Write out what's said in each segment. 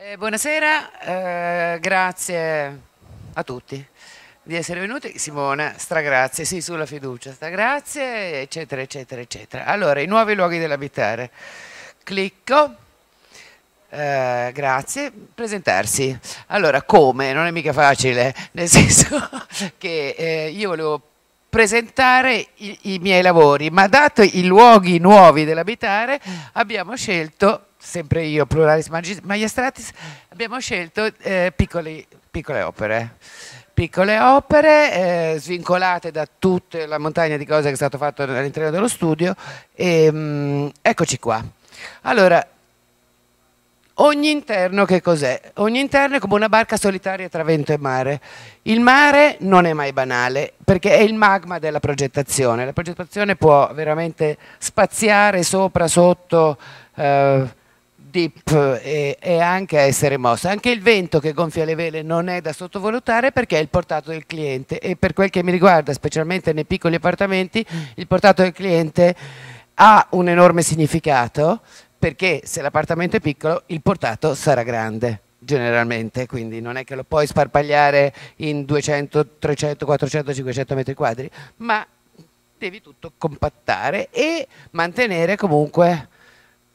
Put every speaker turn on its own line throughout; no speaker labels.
Eh, buonasera, eh, grazie a tutti di essere venuti. Simona, stragrazie, sì, sulla fiducia, stragrazie, eccetera, eccetera, eccetera. Allora, i nuovi luoghi dell'abitare. Clicco. Eh, grazie, presentarsi. Allora, come? Non è mica facile, nel senso che eh, io volevo presentare i, i miei lavori, ma dato i luoghi nuovi dell'abitare abbiamo scelto sempre io, Pluralis Magistratis, abbiamo scelto eh, piccoli, piccole opere. Piccole opere eh, svincolate da tutta la montagna di cose che è stato fatto all'interno dello studio. E, ehm, mh, eccoci qua. Allora, ogni interno che cos'è? Ogni interno è come una barca solitaria tra vento e mare. Il mare non è mai banale perché è il magma della progettazione. La progettazione può veramente spaziare sopra, sotto. Eh, dip e, e, anche a essere mossa. Anche il vento che gonfia le vele non è da sottovalutare perché è il portato del cliente e per quel che mi riguarda, specialmente nei piccoli appartamenti, il portato del cliente ha un enorme significato perché se l'appartamento è piccolo il portato sarà grande generalmente, quindi non è che lo puoi sparpagliare in 200, 300, 400, 500 metri quadri, ma devi tutto compattare e mantenere comunque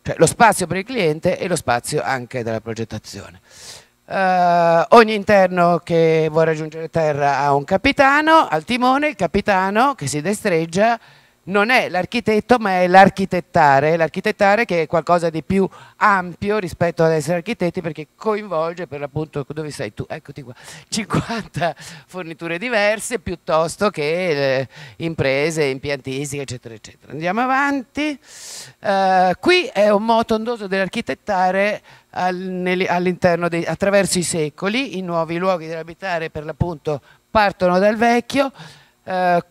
cioè lo spazio per il cliente e lo spazio anche della progettazione. Uh, ogni interno che vuole raggiungere terra ha un capitano al timone, il capitano che si destreggia non è l'architetto ma è l'architettare, l'architettare che è qualcosa di più ampio rispetto ad essere architetti perché coinvolge per l'appunto, dove sei tu? Eccoti qua, 50 forniture diverse piuttosto che eh, imprese, impiantistiche eccetera eccetera. Andiamo avanti, uh, qui è un moto ondoso dell'architettare all'interno attraverso i secoli, i nuovi luoghi dell'abitare per l'appunto partono dal vecchio, eh,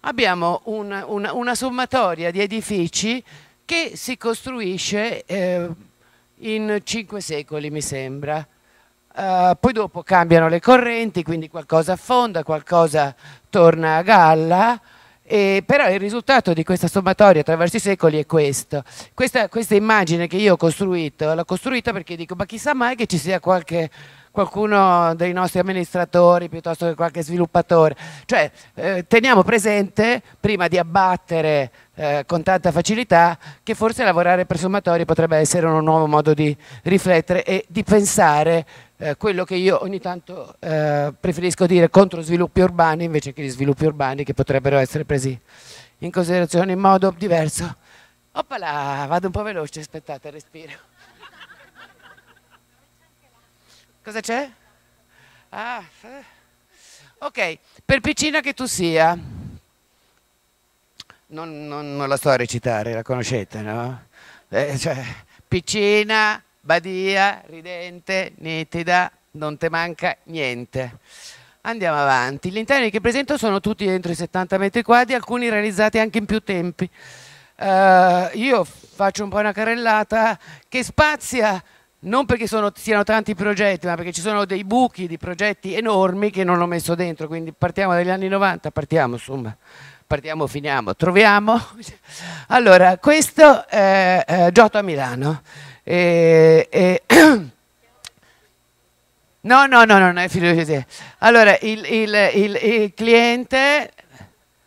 abbiamo un, una, una, sommatoria di edifici che si costruisce eh, in cinque secoli, mi sembra. Uh, poi dopo cambiano le correnti, quindi qualcosa affonda, qualcosa torna a galla, e, però il risultato di questa sommatoria attraverso i secoli è questo. Questa, questa immagine che io ho costruito, l'ho costruita perché dico, ma chissà mai che ci sia qualche qualcuno dei nostri amministratori piuttosto che qualche sviluppatore. Cioè eh, teniamo presente, prima di abbattere eh, con tanta facilità, che forse lavorare per sommatori potrebbe essere un nuovo modo di riflettere e di pensare eh, quello che io ogni tanto eh, preferisco dire contro sviluppi urbani invece che gli sviluppi urbani che potrebbero essere presi in considerazione in modo diverso. Oppala, vado un po' veloce, aspettate, respiro. Cosa c'è? Ah, eh. ok, per piccina che tu sia, non, non, non, la sto a recitare, la conoscete, no? Eh, cioè, piccina, badia, ridente, nitida, non te manca niente. Andiamo avanti. Gli interni che presento sono tutti dentro i 70 metri quadri, alcuni realizzati anche in più tempi. Uh, io faccio un po' una carrellata che spazia non perché sono, siano tanti progetti, ma perché ci sono dei buchi di progetti enormi che non ho messo dentro, quindi partiamo dagli anni 90, partiamo insomma, partiamo, finiamo, troviamo. Allora, questo è eh, Giotto a Milano. E, e no, no, no, non è filosofia. Allora, il, il, il, il cliente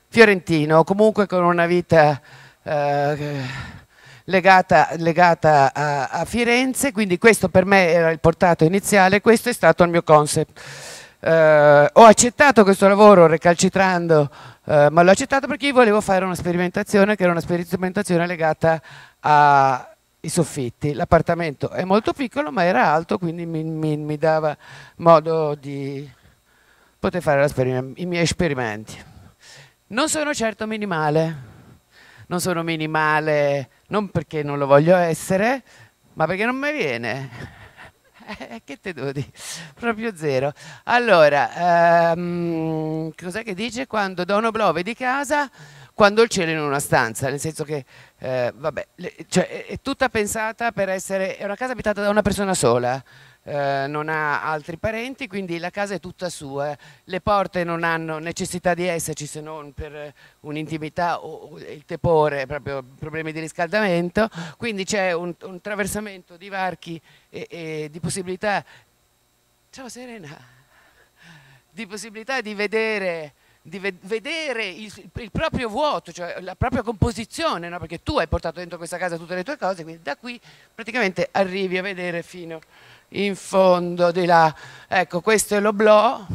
fiorentino, comunque con una vita... Eh, legata, legata a, a, Firenze, quindi questo per me era il portato iniziale, questo è stato il mio concept. Eh, ho accettato questo lavoro recalcitrando, eh, ma l'ho accettato perché io volevo fare una sperimentazione che era una sperimentazione legata ai soffitti. L'appartamento è molto piccolo ma era alto, quindi mi, mi, mi dava modo di poter fare i miei esperimenti. Non sono certo minimale, non sono minimale non perché non lo voglio essere, ma perché non mi viene. Eh, che te devo dire? Proprio zero. Allora, ehm, cos'è che dice quando dono blove di casa, quando il cielo è in una stanza? Nel senso che, eh, vabbè, le, cioè, è tutta pensata per essere, è una casa abitata da una persona sola eh, non ha altri parenti, quindi la casa è tutta sua. Le porte non hanno necessità di esserci se non per eh, un'intimità o il tepore, proprio problemi di riscaldamento, quindi c'è un, un, traversamento di varchi e, e di possibilità. Ciao Serena! Di possibilità di vedere di vedere il, il, proprio vuoto, cioè la propria composizione, no? perché tu hai portato dentro questa casa tutte le tue cose, quindi da qui praticamente arrivi a vedere fino in fondo di là. Ecco, questo è l'oblò,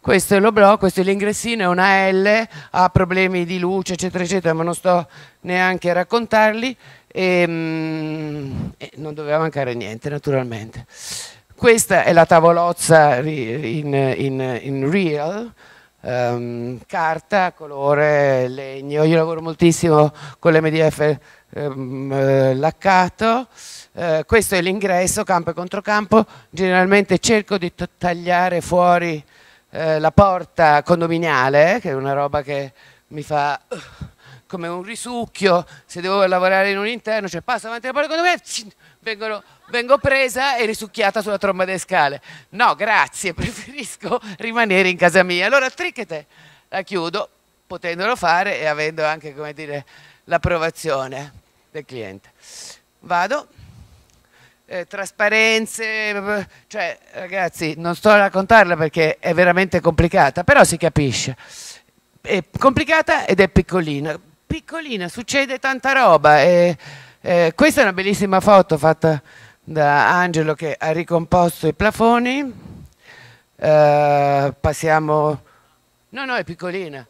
questo è l'oblò, questo è l'ingressino, è una L, ha problemi di luce, eccetera, eccetera, ma non sto neanche a raccontarli. E, mm, e non doveva mancare niente, naturalmente. Questa è la tavolozza in, in, in real ehm, carta, colore, legno. Io lavoro moltissimo con l'MDF ehm, eh, laccato. Eh, questo è l'ingresso, campo e controcampo. Generalmente cerco di tagliare fuori eh, la porta condominiale, che è una roba che mi fa... Uh, come un risucchio, se devo lavorare in un interno, cioè passo avanti la porta, con me, vengono, vengo presa e risucchiata sulla tromba delle scale. No, grazie, preferisco rimanere in casa mia. Allora Trichete la chiudo, potendolo fare e avendo anche, come dire, l'approvazione del cliente. Vado. Eh, trasparenze, cioè ragazzi non sto a raccontarla perché è veramente complicata, però si capisce è complicata ed è piccolina piccolina, succede tanta roba. E, eh, questa è una bellissima foto fatta da Angelo che ha ricomposto i plafoni. Eh, passiamo... No, no, è piccolina.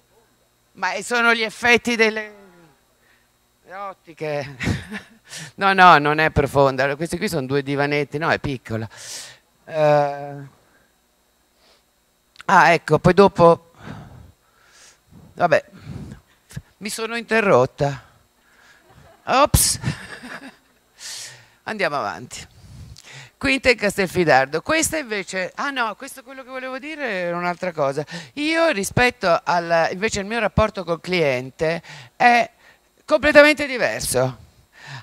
Ma sono gli effetti delle ottiche. no, no, non è profonda. Allora, questi qui sono due divanetti, no, è piccola. Eh... Ah, ecco, poi dopo... Vabbè, mi sono interrotta. Ops. Andiamo avanti. Quinta in Castelfidardo. Questa invece, ah no, questo è quello che volevo dire era un'altra cosa. Io rispetto al, invece il mio rapporto col cliente è completamente diverso.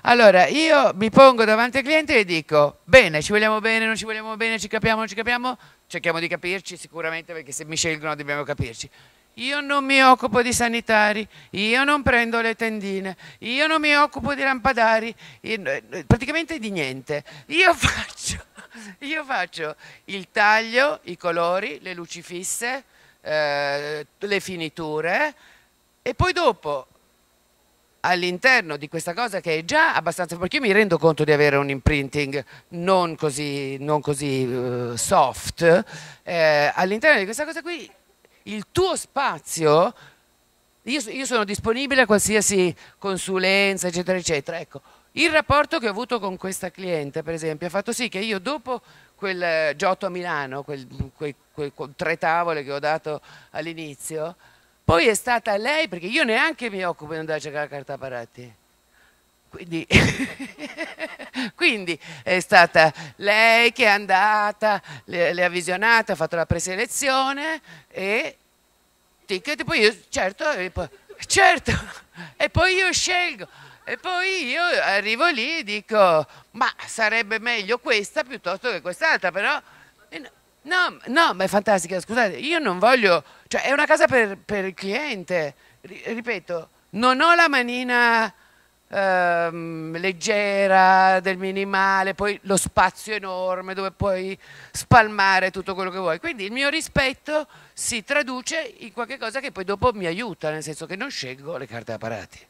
Allora, io mi pongo davanti al cliente e dico, bene, ci vogliamo bene, non ci vogliamo bene, ci capiamo, non ci capiamo, cerchiamo di capirci sicuramente perché se mi scelgono dobbiamo capirci io non mi occupo di sanitari, io non prendo le tendine, io non mi occupo di lampadari, eh, praticamente di niente. Io faccio, io faccio il taglio, i colori, le luci fisse, eh, le finiture e poi dopo all'interno di questa cosa che è già abbastanza perché io mi rendo conto di avere un imprinting non così, non così uh, soft eh, all'interno di questa cosa qui il tuo spazio, io, io sono disponibile a qualsiasi consulenza, eccetera, eccetera. Ecco, il rapporto che ho avuto con questa cliente, per esempio, ha fatto sì che io dopo quel eh, Giotto a Milano, quel, quel, quel, quel tre tavole che ho dato all'inizio, poi è stata lei, perché io neanche mi occupo di andare a cercare la carta parati quindi, quindi, è stata lei che è andata, le, le ha visionate, ha fatto la preselezione e ticket, poi io, certo, e poi, certo, e poi io scelgo. E poi io arrivo lì e dico, ma sarebbe meglio questa piuttosto che quest'altra, però... No, no, ma è fantastica, scusate, io non voglio... Cioè, è una casa per, per il cliente, ripeto, non ho la manina ehm, leggera, del minimale, poi lo spazio enorme dove puoi spalmare tutto quello che vuoi. Quindi il mio rispetto si traduce in qualche cosa che poi dopo mi aiuta, nel senso che non scelgo le carte da parati.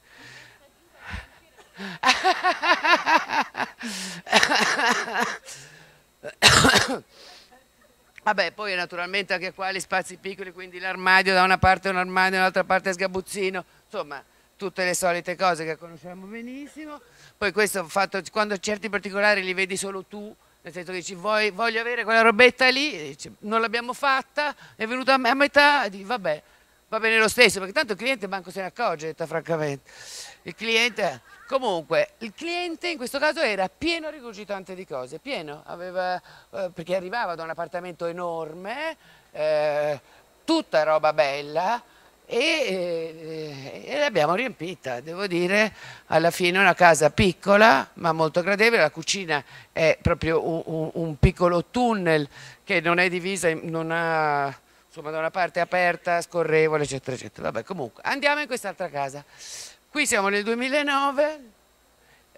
Vabbè, poi naturalmente anche qua gli spazi piccoli, quindi l'armadio da una parte è un armadio, dall'altra parte è sgabuzzino, insomma tutte le solite cose che conosciamo benissimo, poi questo fatto, quando certi particolari li vedi solo tu, nel senso che dici vuoi, voglio avere quella robetta lì, non l'abbiamo fatta, è venuta a metà, e dici, vabbè, va bene lo stesso, perché tanto il cliente manco se ne accorge, detta francamente. Il cliente, comunque, il cliente in questo caso era pieno rigurgitante di cose, pieno, aveva, eh, perché arrivava da un appartamento enorme, eh, tutta roba bella, e, eh, e l'abbiamo riempita, devo dire, alla fine una casa piccola ma molto gradevole, la cucina è proprio un, un, un piccolo tunnel che non è divisa, non ha insomma da una parte aperta, scorrevole eccetera eccetera, vabbè comunque andiamo in quest'altra casa, qui siamo nel 2009,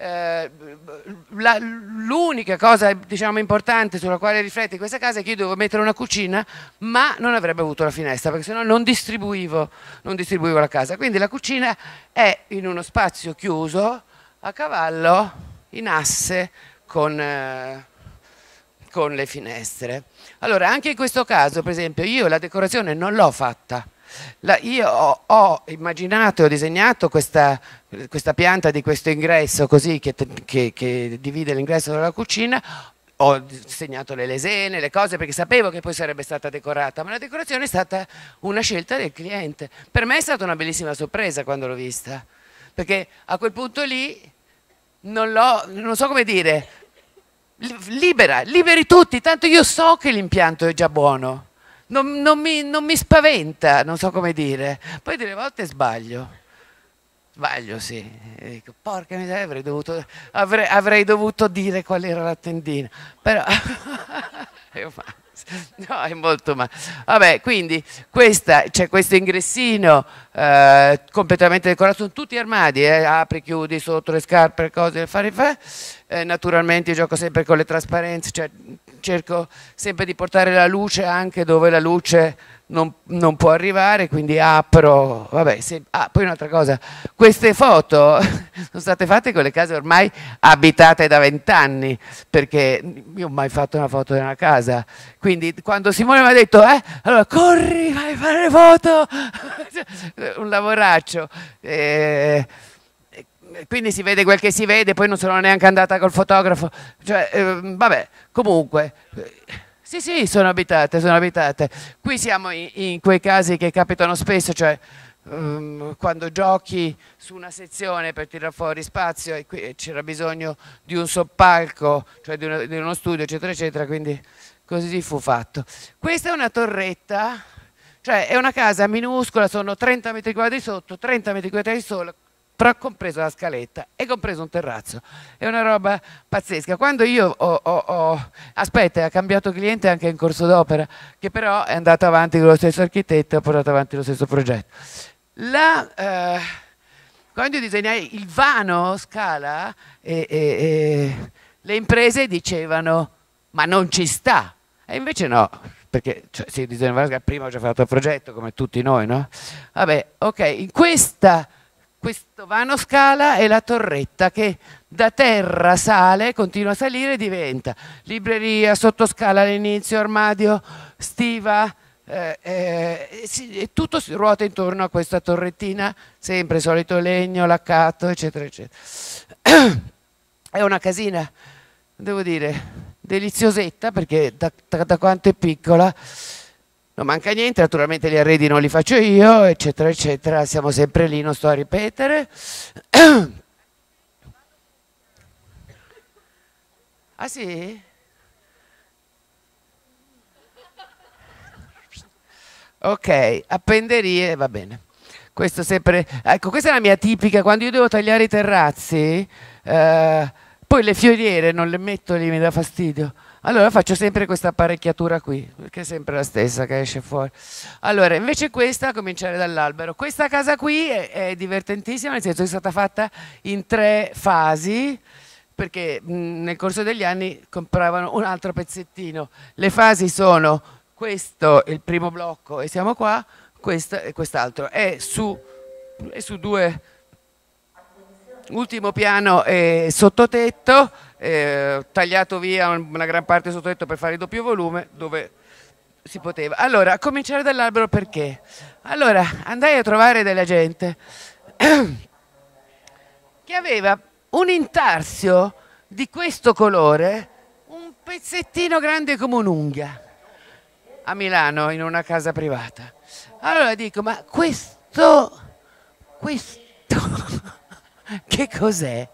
eh, l'unica cosa diciamo, importante sulla quale riflette questa casa è che io dovevo mettere una cucina ma non avrebbe avuto la finestra perché sennò non distribuivo, non distribuivo la casa quindi la cucina è in uno spazio chiuso a cavallo in asse con, eh, con le finestre allora anche in questo caso per esempio io la decorazione non l'ho fatta la, io ho, ho immaginato e ho disegnato questa, questa, pianta di questo ingresso così che, che, che divide l'ingresso dalla cucina, ho disegnato le lesene, le cose perché sapevo che poi sarebbe stata decorata, ma la decorazione è stata una scelta del cliente. Per me è stata una bellissima sorpresa quando l'ho vista, perché a quel punto lì non, non so come dire, libera, liberi tutti, tanto io so che l'impianto è già buono non, non, mi, non mi spaventa, non so come dire. Poi delle volte sbaglio sbaglio, sì. E dico, porca miseria, avrei dovuto, avrei, avrei dovuto, dire qual era la tendina. Però... no, è molto male. Vabbè, quindi questa, c'è questo ingressino eh, completamente decorato, sono tutti armadi, eh, apri, chiudi, sotto le scarpe, cose, fare, fare. Eh, naturalmente gioco sempre con le trasparenze, cioè cerco sempre di portare la luce anche dove la luce non, non può arrivare, quindi apro, vabbè, se, ah, poi un'altra cosa, queste foto sono state fatte con le case ormai abitate da vent'anni, perché io ho mai fatto una foto di una casa, quindi quando Simone mi ha detto, eh, allora corri, vai a fare le foto, un lavoraccio. Eh, eh, quindi si vede quel che si vede, poi non sono neanche andata col fotografo, cioè, eh, vabbè, comunque... Eh, sì, sì, sono abitate, sono abitate. Qui siamo in, in quei casi che capitano spesso, cioè um, quando giochi su una sezione per tirare fuori spazio e qui eh, c'era bisogno di un soppalco, cioè di, una, di uno studio, eccetera, eccetera, quindi così fu fatto. Questa è una torretta, cioè è una casa minuscola, sono 30 metri quadri sotto, 30 metri quadri di sole, però compresa la scaletta e compreso un terrazzo. È una roba pazzesca. Quando io ho, ho, ho, aspetta, ha cambiato cliente anche in corso d'opera, che però è andato avanti con lo stesso architetto, ha portato avanti lo stesso progetto. La, eh, quando io disegnai il vano Scala, eh, eh, le imprese dicevano ma non ci sta. E invece no, perché cioè, si disegnava prima ho già fatto il progetto come tutti noi, no? Vabbè, ok, in questa questo vano scala è la torretta che da terra sale, continua a salire e diventa libreria, sottoscala all'inizio, armadio, stiva, eh, eh, sì, tutto si ruota intorno a questa torrettina, sempre solito legno, laccato, eccetera, eccetera. È una casina, devo dire, deliziosetta perché da, da, da quanto è piccola non manca niente, naturalmente gli arredi non li faccio io, eccetera, eccetera, siamo sempre lì, non sto a ripetere. ah sì? Ok, appenderie, va bene. Questo sempre, ecco, questa è la mia tipica, quando io devo tagliare i terrazzi, eh, poi le fioriere non le metto lì, mi dà fastidio. Allora faccio sempre questa apparecchiatura qui, perché è sempre la stessa che esce fuori. Allora, invece questa, a cominciare dall'albero. Questa casa qui è, è divertentissima, nel senso che è stata fatta in tre fasi, perché mh, nel corso degli anni compravano un altro pezzettino. Le fasi sono questo, il primo blocco, e siamo qua, questo e quest'altro. È su, è su due, ultimo piano e sottotetto eh, tagliato via una gran parte sottotetto per fare il doppio volume dove si poteva. Allora, a cominciare dall'albero perché? Allora, andai a trovare della gente che aveva un intarsio di questo colore, un pezzettino grande come un'unghia, a Milano, in una casa privata. Allora dico, ma questo, questo, che cos'è?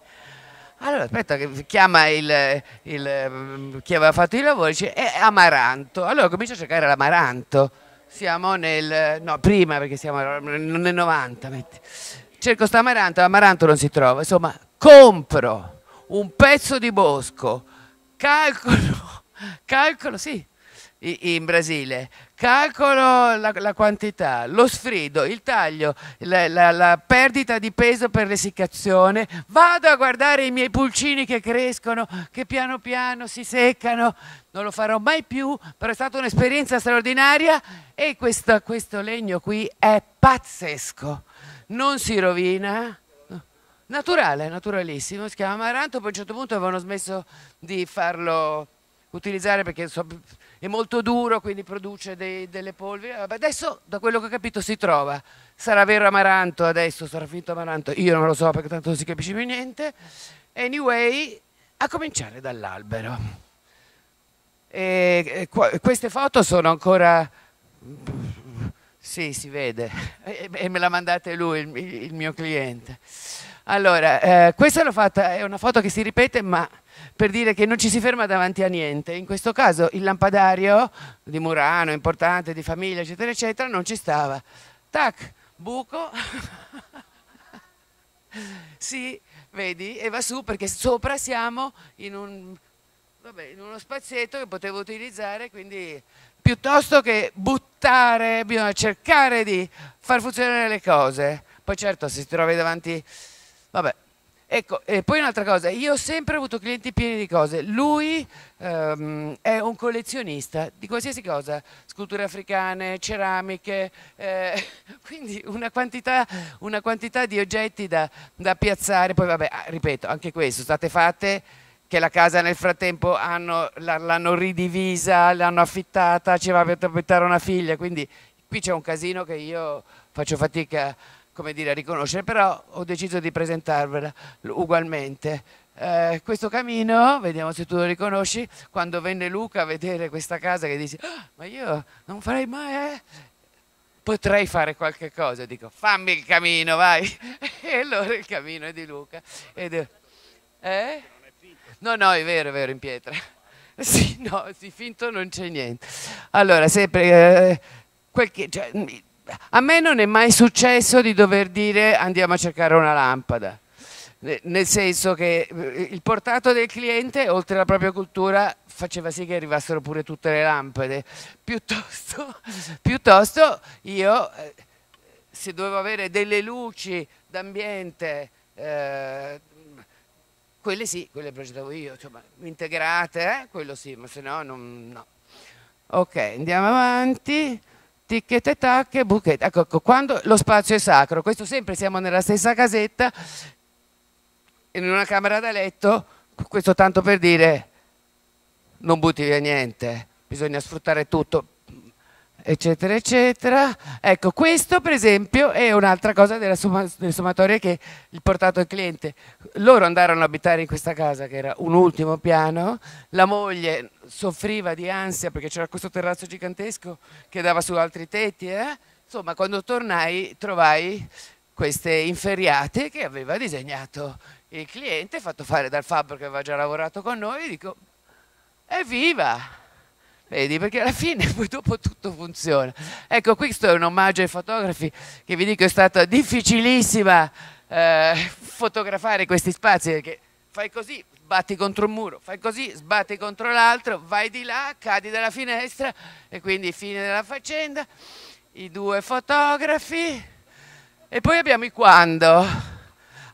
Allora aspetta, chiama il, il, mm, chi aveva fatto i lavori, dice è eh, Amaranto. Allora comincia a cercare l'Amaranto. Siamo nel... no, prima perché siamo nel 90. Metti. Cerco sta Amaranto, l'Amaranto non si trova. Insomma, compro un pezzo di bosco, calcolo, calcolo, sì, in Brasile, calcolo la, la, quantità, lo sfrido, il taglio, la, la, la perdita di peso per l'essiccazione, vado a guardare i miei pulcini che crescono, che piano piano si seccano, non lo farò mai più, però è stata un'esperienza straordinaria e questo, questo legno qui è pazzesco, non si rovina. Naturale, naturalissimo, si chiama amaranto, poi a un certo punto avevano smesso di farlo utilizzare perché so, è molto duro, quindi produce dei, delle polveri. adesso, da quello che ho capito, si trova. Sarà vero amaranto adesso, sarà finto amaranto, io non lo so perché tanto non si capisce più niente. Anyway, a cominciare dall'albero. E, e, queste foto sono ancora... Sì, si vede. E, e me la mandate lui, il, il mio cliente. Allora, eh, questa l'ho fatta, è una foto che si ripete, ma per dire che non ci si ferma davanti a niente. In questo caso il lampadario di Murano, importante, di famiglia, eccetera, eccetera, non ci stava. Tac, buco. sì, vedi, e va su perché sopra siamo in, un, vabbè, in uno spazietto che potevo utilizzare, quindi piuttosto che buttare, bisogna cercare di far funzionare le cose. Poi certo, se si trovi davanti Vabbè. Ecco, e poi un'altra cosa, io ho sempre avuto clienti pieni di cose, lui ehm, è un collezionista di qualsiasi cosa, sculture africane, ceramiche, eh, quindi una quantità, una quantità, di oggetti da, da piazzare, poi vabbè, ah, ripeto, anche questo, state fatte che la casa nel frattempo l'hanno ridivisa, l'hanno affittata, ci va per portare una figlia, quindi qui c'è un casino che io faccio fatica a come dire, a riconoscere, però ho deciso di presentarvela ugualmente. Eh, questo camino, vediamo se tu lo riconosci, quando venne Luca a vedere questa casa che dice, ah, ma io non farei mai, eh? potrei fare qualche cosa, dico fammi il camino, vai. E allora il camino è di Luca. Ed, eh? No, no, è vero, è vero, in pietra. Sì, no, sì, finto non c'è niente. Allora, sempre... Eh, che, cioè, a me non è mai successo di dover dire andiamo a cercare una lampada, nel senso che eh, il portato del cliente, oltre alla propria cultura, faceva sì che arrivassero pure tutte le lampade. Piuttosto, piuttosto io, eh, se dovevo avere delle luci d'ambiente, eh, quelle sì, quelle progettavo io, insomma, integrate, eh? quello sì, ma se no, no. Ok, andiamo avanti ticchette tacche, buchette. Ecco, ecco, quando lo spazio è sacro, questo sempre siamo nella stessa casetta, in una camera da letto, questo tanto per dire non butti via niente, bisogna sfruttare tutto, eccetera, eccetera. Ecco, questo per esempio è un'altra cosa della, summa, della sommatoria che il portato il cliente. Loro andarono a abitare in questa casa che era un ultimo piano, la moglie soffriva di ansia perché c'era questo terrazzo gigantesco che dava su altri tetti, eh? insomma quando tornai trovai queste inferriate che aveva disegnato il cliente, fatto fare dal fabbro che aveva già lavorato con noi, e dico, evviva! Vedi, perché alla fine poi dopo tutto funziona. Ecco, questo è un omaggio ai fotografi che vi dico è stata difficilissima eh, fotografare questi spazi perché fai così, sbatti contro un muro, fai così, sbatti contro l'altro, vai di là, cadi dalla finestra e quindi fine della faccenda. I due fotografi e poi abbiamo i quando.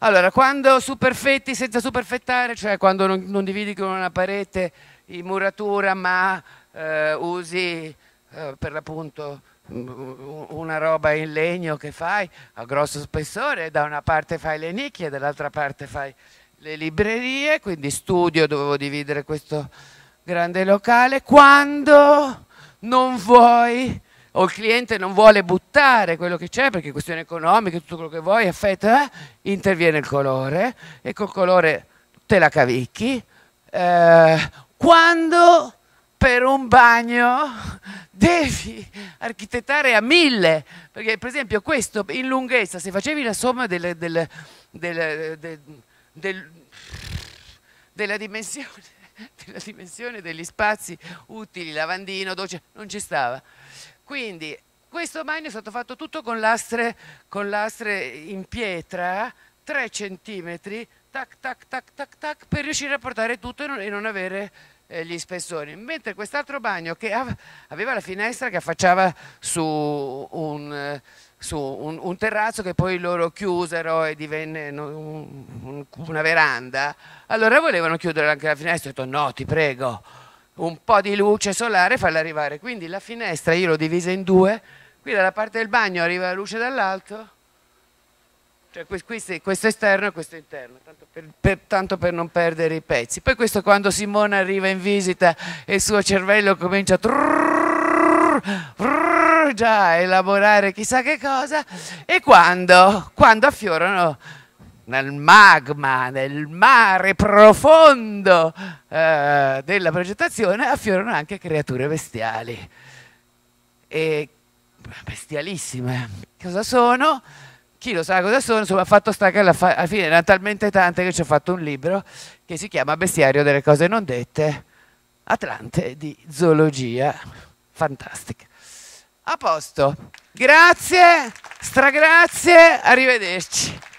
Allora, quando superfetti senza superfettare, cioè quando non, non dividi con una parete in muratura ma eh, usi eh, per l'appunto mm, una roba in legno che fai a grosso spessore, da una parte fai le nicchie, dall'altra parte fai le librerie, quindi studio, dovevo dividere questo grande locale, quando non vuoi o il cliente non vuole buttare quello che c'è perché questioni economiche, tutto quello che vuoi, affetta, eh? interviene il colore e col colore te la cavicchi. Eh, quando per un bagno devi architettare a mille, perché per esempio questo in lunghezza, se facevi la somma del, del, del, della, dimensione, della dimensione degli spazi utili, lavandino, doccia, non ci stava. Quindi questo bagno è stato fatto tutto con lastre, con lastre in pietra, 3 centimetri, tac, tac, tac, tac, tac, per riuscire a portare tutto e non, e non avere eh, gli spessori, mentre quest'altro bagno che aveva la finestra che affacciava su un, eh, su un, un terrazzo che poi loro chiusero e divenne un, una veranda, allora volevano chiudere anche la finestra, ho detto no ti prego, un po' di luce solare falla arrivare, quindi la finestra io l'ho divisa in due, qui dalla parte del bagno arriva la luce dall'alto cioè questo, questo esterno e questo interno, tanto per, per, tanto per, non perdere i pezzi. Poi questo quando Simone arriva in visita e il suo cervello comincia a trrr, trrr, già a elaborare chissà che cosa e quando, quando affiorano nel magma, nel mare profondo eh, della progettazione affiorano anche creature bestiali. E bestialissime. Cosa sono? chi lo sa cosa sono, insomma ha fatto staccare, alla fine erano talmente tante che ci ho fatto un libro che si chiama Bestiario delle cose non dette, Atlante di zoologia, fantastica. A posto, grazie, stragrazie, arrivederci.